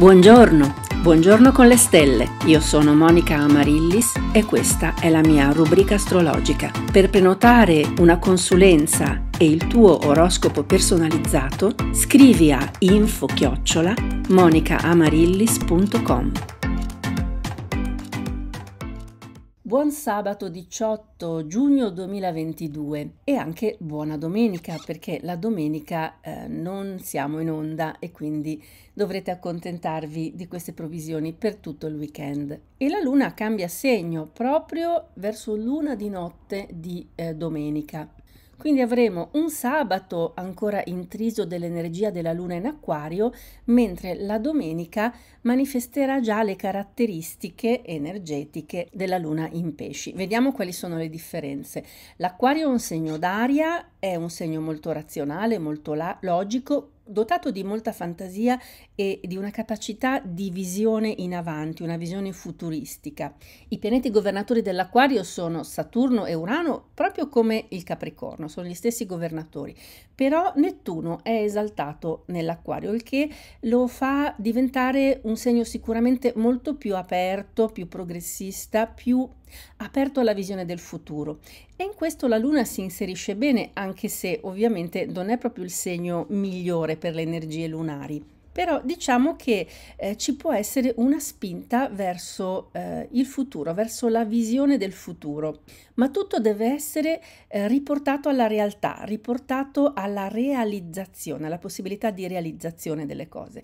Buongiorno, buongiorno con le stelle. Io sono Monica Amarillis e questa è la mia rubrica astrologica. Per prenotare una consulenza e il tuo oroscopo personalizzato, scrivi a info-monicaamarillis.com. chiocciola Buon sabato 18 giugno 2022 e anche buona domenica perché la domenica eh, non siamo in onda e quindi dovrete accontentarvi di queste provisioni per tutto il weekend. E la luna cambia segno proprio verso l'una di notte di eh, domenica. Quindi avremo un sabato ancora intriso dell'energia della luna in acquario, mentre la domenica manifesterà già le caratteristiche energetiche della luna in pesci. Vediamo quali sono le differenze. L'acquario è un segno d'aria, è un segno molto razionale, molto la- logico, dotato di molta fantasia e di una capacità di visione in avanti, una visione futuristica. I pianeti governatori dell'Aquario sono Saturno e Urano, proprio come il Capricorno, sono gli stessi governatori, però Nettuno è esaltato nell'Aquario, il che lo fa diventare un segno sicuramente molto più aperto, più progressista, più aperto alla visione del futuro. E in questo la Luna si inserisce bene, anche se ovviamente non è proprio il segno migliore per le energie lunari. Però diciamo che eh, ci può essere una spinta verso eh, il futuro, verso la visione del futuro, ma tutto deve essere eh, riportato alla realtà, riportato alla realizzazione, alla possibilità di realizzazione delle cose.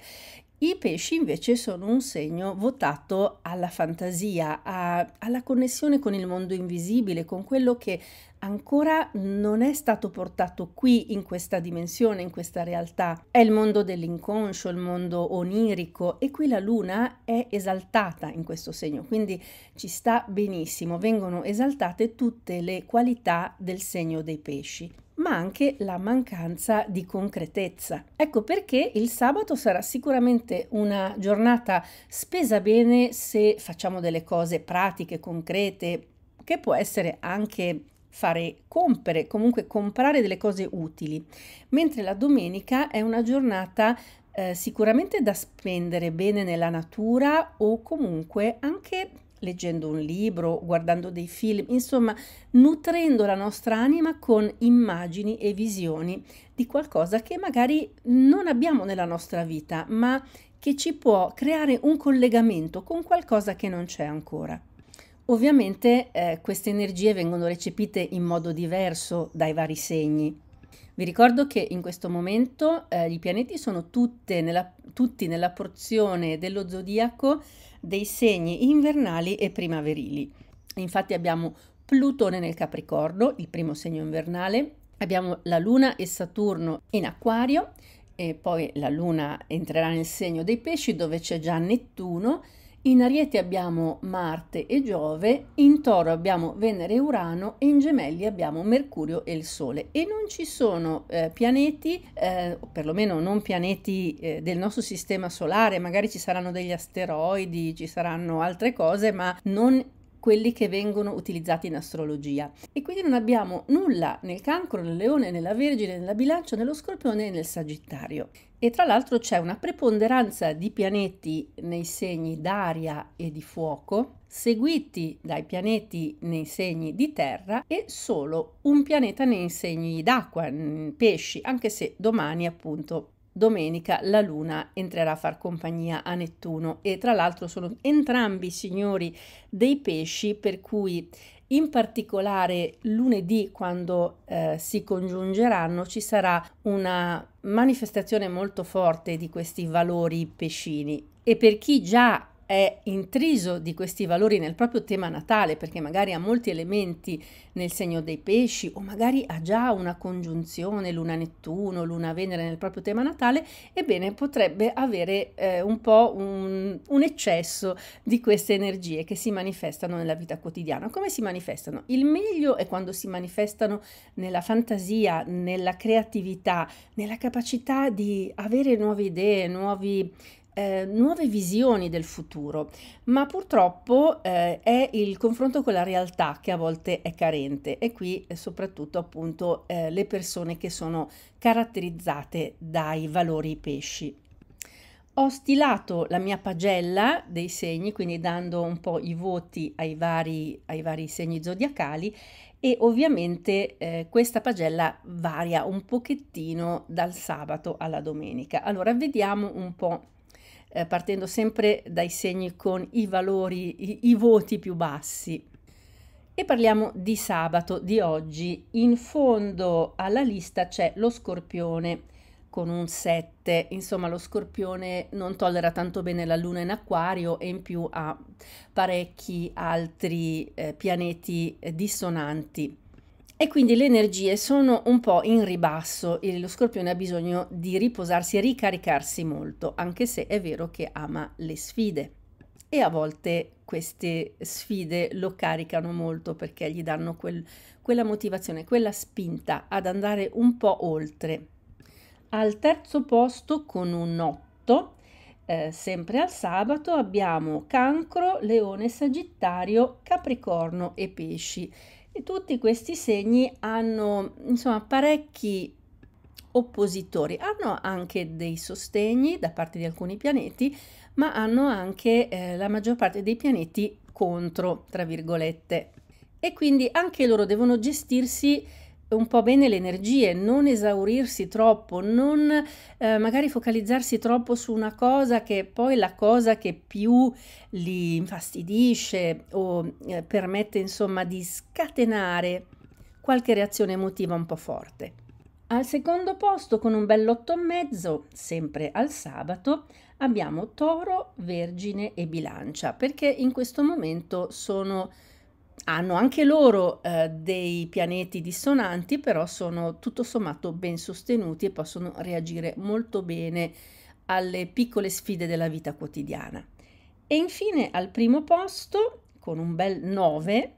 I pesci invece sono un segno votato alla fantasia, a, alla connessione con il mondo invisibile, con quello che ancora non è stato portato qui in questa dimensione, in questa realtà. È il mondo dell'inconscio, il mondo onirico e qui la luna è esaltata in questo segno, quindi ci sta benissimo, vengono esaltate tutte le qualità del segno dei pesci ma anche la mancanza di concretezza. Ecco perché il sabato sarà sicuramente una giornata spesa bene se facciamo delle cose pratiche, concrete, che può essere anche fare compere, comunque comprare delle cose utili, mentre la domenica è una giornata eh, sicuramente da spendere bene nella natura o comunque anche leggendo un libro, guardando dei film, insomma, nutrendo la nostra anima con immagini e visioni di qualcosa che magari non abbiamo nella nostra vita, ma che ci può creare un collegamento con qualcosa che non c'è ancora. Ovviamente eh, queste energie vengono recepite in modo diverso dai vari segni. Vi ricordo che in questo momento eh, i pianeti sono nella, tutti nella porzione dello zodiaco dei segni invernali e primaverili. Infatti abbiamo Plutone nel Capricorno, il primo segno invernale, abbiamo la Luna e Saturno in Acquario e poi la Luna entrerà nel segno dei pesci dove c'è già Nettuno in Ariete abbiamo Marte e Giove, in Toro abbiamo Venere e Urano e in Gemelli abbiamo Mercurio e il Sole e non ci sono eh, pianeti, eh, o perlomeno non pianeti eh, del nostro sistema solare, magari ci saranno degli asteroidi, ci saranno altre cose, ma non quelli che vengono utilizzati in astrologia. E quindi non abbiamo nulla nel cancro, nel leone, nella vergine, nella bilancia, nello scorpione e nel sagittario. E tra l'altro c'è una preponderanza di pianeti nei segni d'aria e di fuoco, seguiti dai pianeti nei segni di terra e solo un pianeta nei segni d'acqua, pesci, anche se domani appunto domenica la Luna entrerà a far compagnia a Nettuno e tra l'altro sono entrambi signori dei pesci per cui in particolare lunedì quando eh, si congiungeranno ci sarà una manifestazione molto forte di questi valori pescini e per chi già è intriso di questi valori nel proprio tema natale, perché magari ha molti elementi nel segno dei pesci o magari ha già una congiunzione luna Nettuno, luna Venere nel proprio tema natale, ebbene potrebbe avere eh, un po' un, un eccesso di queste energie che si manifestano nella vita quotidiana. Come si manifestano? Il meglio è quando si manifestano nella fantasia, nella creatività, nella capacità di avere nuove idee, nuovi eh, nuove visioni del futuro, ma purtroppo eh, è il confronto con la realtà che a volte è carente e qui eh, soprattutto appunto eh, le persone che sono caratterizzate dai valori pesci. Ho stilato la mia pagella dei segni, quindi dando un po' i voti ai vari, ai vari segni zodiacali e ovviamente eh, questa pagella varia un pochettino dal sabato alla domenica. Allora vediamo un po' eh, partendo sempre dai segni con i valori, i, i voti più bassi. E parliamo di sabato, di oggi. In fondo alla lista c'è lo scorpione con un 7. Insomma, lo scorpione non tollera tanto bene la luna in acquario e in più ha parecchi altri eh, pianeti eh, dissonanti e quindi le energie sono un po' in ribasso e lo scorpione ha bisogno di riposarsi e ricaricarsi molto, anche se è vero che ama le sfide e a volte queste sfide lo caricano molto perché gli danno quel, quella motivazione, quella spinta ad andare un po' oltre. Al terzo posto con un 8, eh, sempre al sabato, abbiamo cancro, leone, sagittario, capricorno e pesci. E tutti questi segni hanno insomma parecchi oppositori, hanno anche dei sostegni da parte di alcuni pianeti, ma hanno anche eh, la maggior parte dei pianeti contro, tra virgolette. E quindi anche loro devono gestirsi un po' bene le energie, non esaurirsi troppo, non eh, magari focalizzarsi troppo su una cosa che poi è la cosa che più li infastidisce o eh, permette insomma di scatenare qualche reazione emotiva un po' forte. Al secondo posto con un bel bell'otto e mezzo, sempre al sabato, abbiamo Toro, Vergine e Bilancia, perché in questo momento sono hanno anche loro eh, dei pianeti dissonanti, però sono tutto sommato ben sostenuti e possono reagire molto bene alle piccole sfide della vita quotidiana. E infine al primo posto, con un bel 9,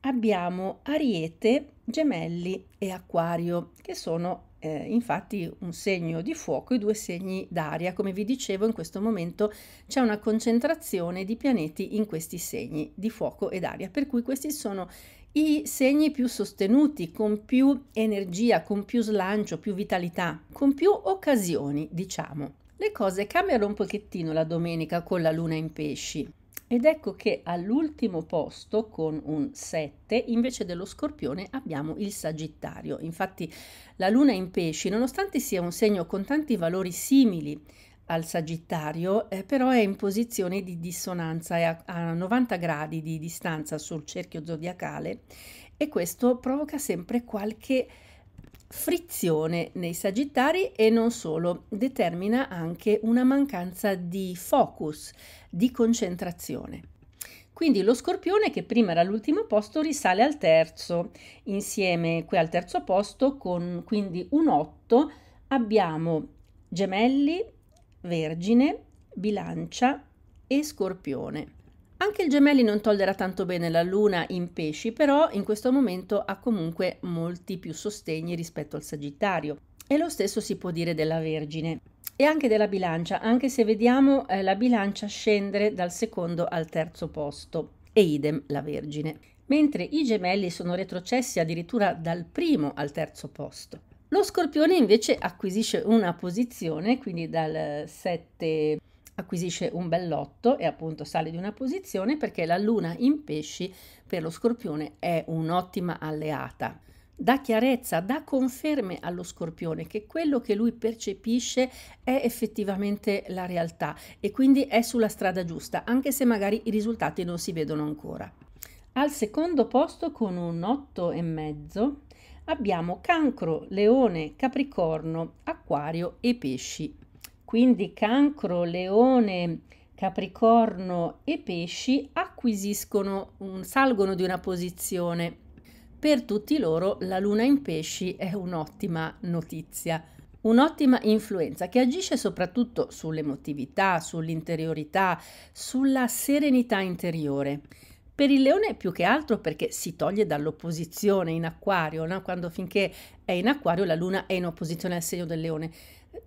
abbiamo Ariete, Gemelli e Acquario, che sono eh, infatti un segno di fuoco e due segni d'aria. Come vi dicevo, in questo momento c'è una concentrazione di pianeti in questi segni di fuoco ed aria, per cui questi sono i segni più sostenuti, con più energia, con più slancio, più vitalità, con più occasioni, diciamo. Le cose cambiano un pochettino la domenica con la luna in pesci. Ed ecco che all'ultimo posto con un 7 invece dello scorpione abbiamo il sagittario. Infatti la luna in pesci, nonostante sia un segno con tanti valori simili al sagittario, eh, però è in posizione di dissonanza, è a, a 90 gradi di distanza sul cerchio zodiacale e questo provoca sempre qualche frizione nei sagittari e non solo, determina anche una mancanza di focus, di concentrazione. Quindi lo scorpione che prima era all'ultimo posto risale al terzo, insieme qui al terzo posto con quindi un 8 abbiamo gemelli, vergine, bilancia e scorpione. Anche il gemelli non tollera tanto bene la luna in pesci, però in questo momento ha comunque molti più sostegni rispetto al sagittario. E lo stesso si può dire della Vergine e anche della bilancia, anche se vediamo eh, la bilancia scendere dal secondo al terzo posto e idem la Vergine, mentre i gemelli sono retrocessi addirittura dal primo al terzo posto. Lo scorpione invece acquisisce una posizione, quindi dal 7 acquisisce un bell'otto e appunto sale di una posizione perché la luna in pesci per lo scorpione è un'ottima alleata. Dà chiarezza, dà conferme allo scorpione che quello che lui percepisce è effettivamente la realtà e quindi è sulla strada giusta, anche se magari i risultati non si vedono ancora. Al secondo posto con un 8 e mezzo abbiamo cancro, leone, capricorno, acquario e pesci quindi cancro, leone, capricorno e pesci acquisiscono, un, salgono di una posizione. Per tutti loro la luna in pesci è un'ottima notizia, un'ottima influenza che agisce soprattutto sull'emotività, sull'interiorità, sulla serenità interiore. Per il leone più che altro perché si toglie dall'opposizione in acquario, no? quando finché è in acquario la luna è in opposizione al segno del leone.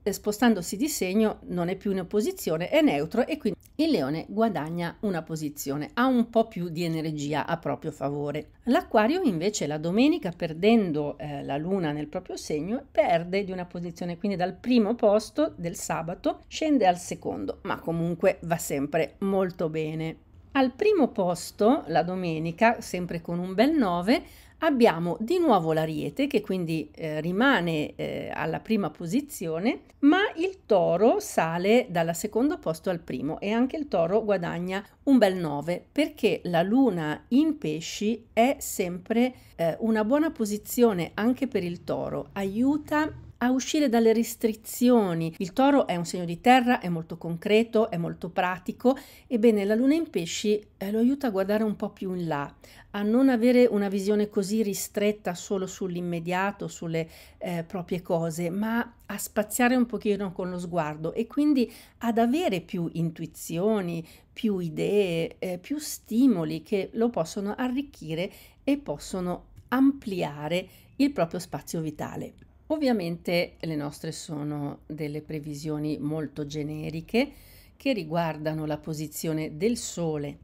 Eh, spostandosi di segno non è più in opposizione, è neutro e quindi il leone guadagna una posizione, ha un po' più di energia a proprio favore. L'acquario invece la domenica perdendo eh, la luna nel proprio segno perde di una posizione, quindi dal primo posto del sabato scende al secondo, ma comunque va sempre molto bene. Al primo posto, la domenica, sempre con un bel 9, abbiamo di nuovo l'ariete che quindi eh, rimane eh, alla prima posizione, ma il toro sale dal secondo posto al primo e anche il toro guadagna un bel 9 perché la luna in pesci è sempre eh, una buona posizione anche per il toro, aiuta a uscire dalle restrizioni. Il toro è un segno di terra, è molto concreto, è molto pratico, ebbene la luna in pesci eh, lo aiuta a guardare un po' più in là, a non avere una visione così ristretta solo sull'immediato, sulle eh, proprie cose, ma a spaziare un pochino con lo sguardo e quindi ad avere più intuizioni, più idee, eh, più stimoli che lo possono arricchire e possono ampliare il proprio spazio vitale. Ovviamente le nostre sono delle previsioni molto generiche che riguardano la posizione del Sole.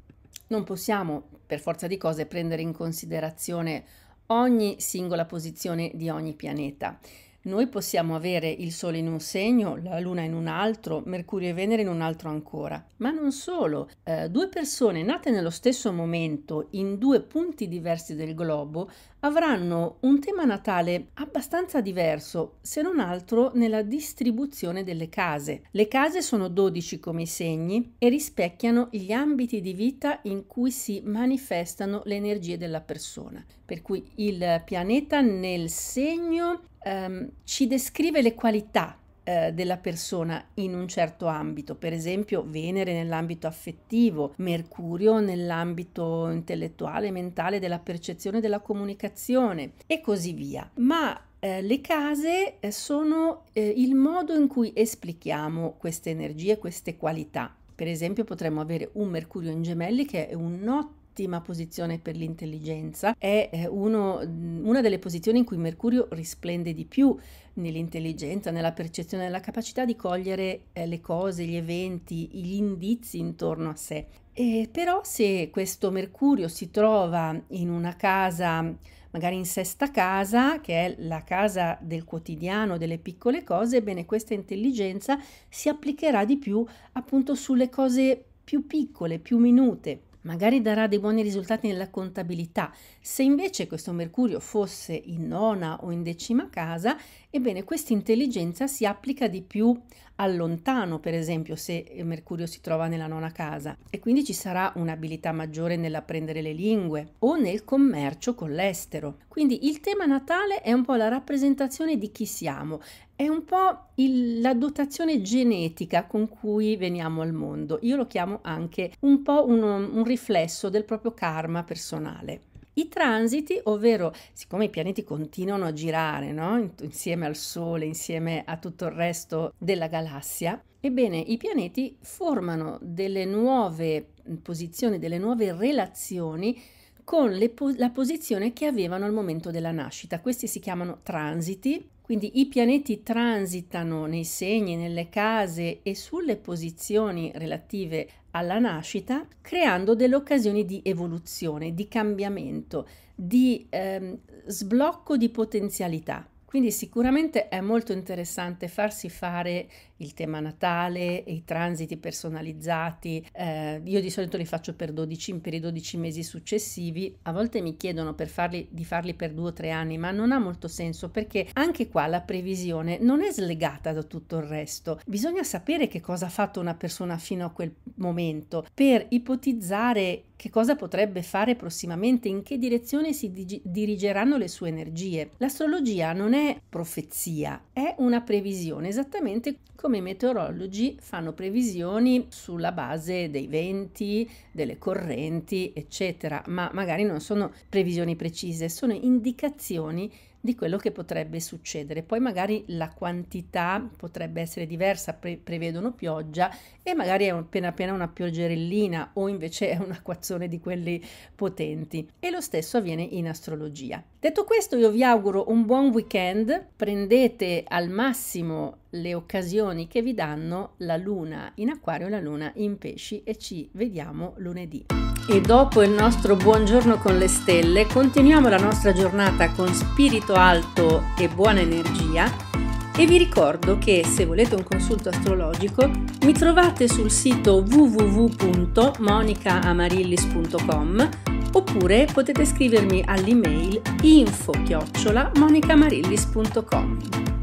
Non possiamo, per forza di cose, prendere in considerazione ogni singola posizione di ogni pianeta. Noi possiamo avere il Sole in un segno, la Luna in un altro, Mercurio e Venere in un altro ancora. Ma non solo, eh, due persone nate nello stesso momento in due punti diversi del globo avranno un tema natale abbastanza diverso, se non altro nella distribuzione delle case. Le case sono 12 come i segni e rispecchiano gli ambiti di vita in cui si manifestano le energie della persona. Per cui il pianeta nel segno ehm, ci descrive le qualità eh, della persona in un certo ambito, per esempio Venere nell'ambito affettivo, Mercurio nell'ambito intellettuale, mentale, della percezione, della comunicazione e così via. Ma eh, le case eh, sono eh, il modo in cui esplichiamo queste energie, queste qualità. Per esempio potremmo avere un Mercurio in gemelli che è un ottimo ottima posizione per l'intelligenza, è eh, uno, una delle posizioni in cui Mercurio risplende di più nell'intelligenza, nella percezione, nella capacità di cogliere eh, le cose, gli eventi, gli indizi intorno a sé. E però se questo Mercurio si trova in una casa magari in sesta casa, che è la casa del quotidiano, delle piccole cose, ebbene questa intelligenza si applicherà di più appunto sulle cose più piccole, più minute magari darà dei buoni risultati nella contabilità. Se invece questo mercurio fosse in nona o in decima casa, Ebbene, questa intelligenza si applica di più al lontano, per esempio, se Mercurio si trova nella nona casa e quindi ci sarà un'abilità maggiore nell'apprendere le lingue o nel commercio con l'estero. Quindi il tema natale è un po' la rappresentazione di chi siamo, è un po' il, la dotazione genetica con cui veniamo al mondo. Io lo chiamo anche un po' un, un riflesso del proprio karma personale. I transiti, ovvero siccome i pianeti continuano a girare no? insieme al Sole, insieme a tutto il resto della galassia, ebbene i pianeti formano delle nuove mm, posizioni, delle nuove relazioni con po- la posizione che avevano al momento della nascita. Questi si chiamano transiti, quindi i pianeti transitano nei segni, nelle case e sulle posizioni relative alla nascita, creando delle occasioni di evoluzione, di cambiamento, di ehm, sblocco di potenzialità. Quindi sicuramente è molto interessante farsi fare il tema Natale e i transiti personalizzati. Eh, io di solito li faccio per, 12, per i 12 mesi successivi. A volte mi chiedono per farli, di farli per due o tre anni, ma non ha molto senso perché anche qua la previsione non è slegata da tutto il resto. Bisogna sapere che cosa ha fatto una persona fino a quel momento per ipotizzare che cosa potrebbe fare prossimamente, in che direzione si dig- dirigeranno le sue energie. L'astrologia non è profezia, è una previsione, esattamente come come i meteorologi fanno previsioni sulla base dei venti, delle correnti, eccetera, ma magari non sono previsioni precise, sono indicazioni di quello che potrebbe succedere. Poi magari la quantità potrebbe essere diversa, pre- prevedono pioggia e magari è appena appena una pioggerellina o invece è un acquazzone di quelli potenti. E lo stesso avviene in astrologia. Detto questo, io vi auguro un buon weekend, prendete al massimo le occasioni che vi danno la luna in acquario, e la luna in pesci e ci vediamo lunedì. E dopo il nostro buongiorno con le stelle, continuiamo la nostra giornata con spirito alto e buona energia e vi ricordo che se volete un consulto astrologico mi trovate sul sito www.monicaamarillis.com oppure potete scrivermi all'email info-monicamarillis.com.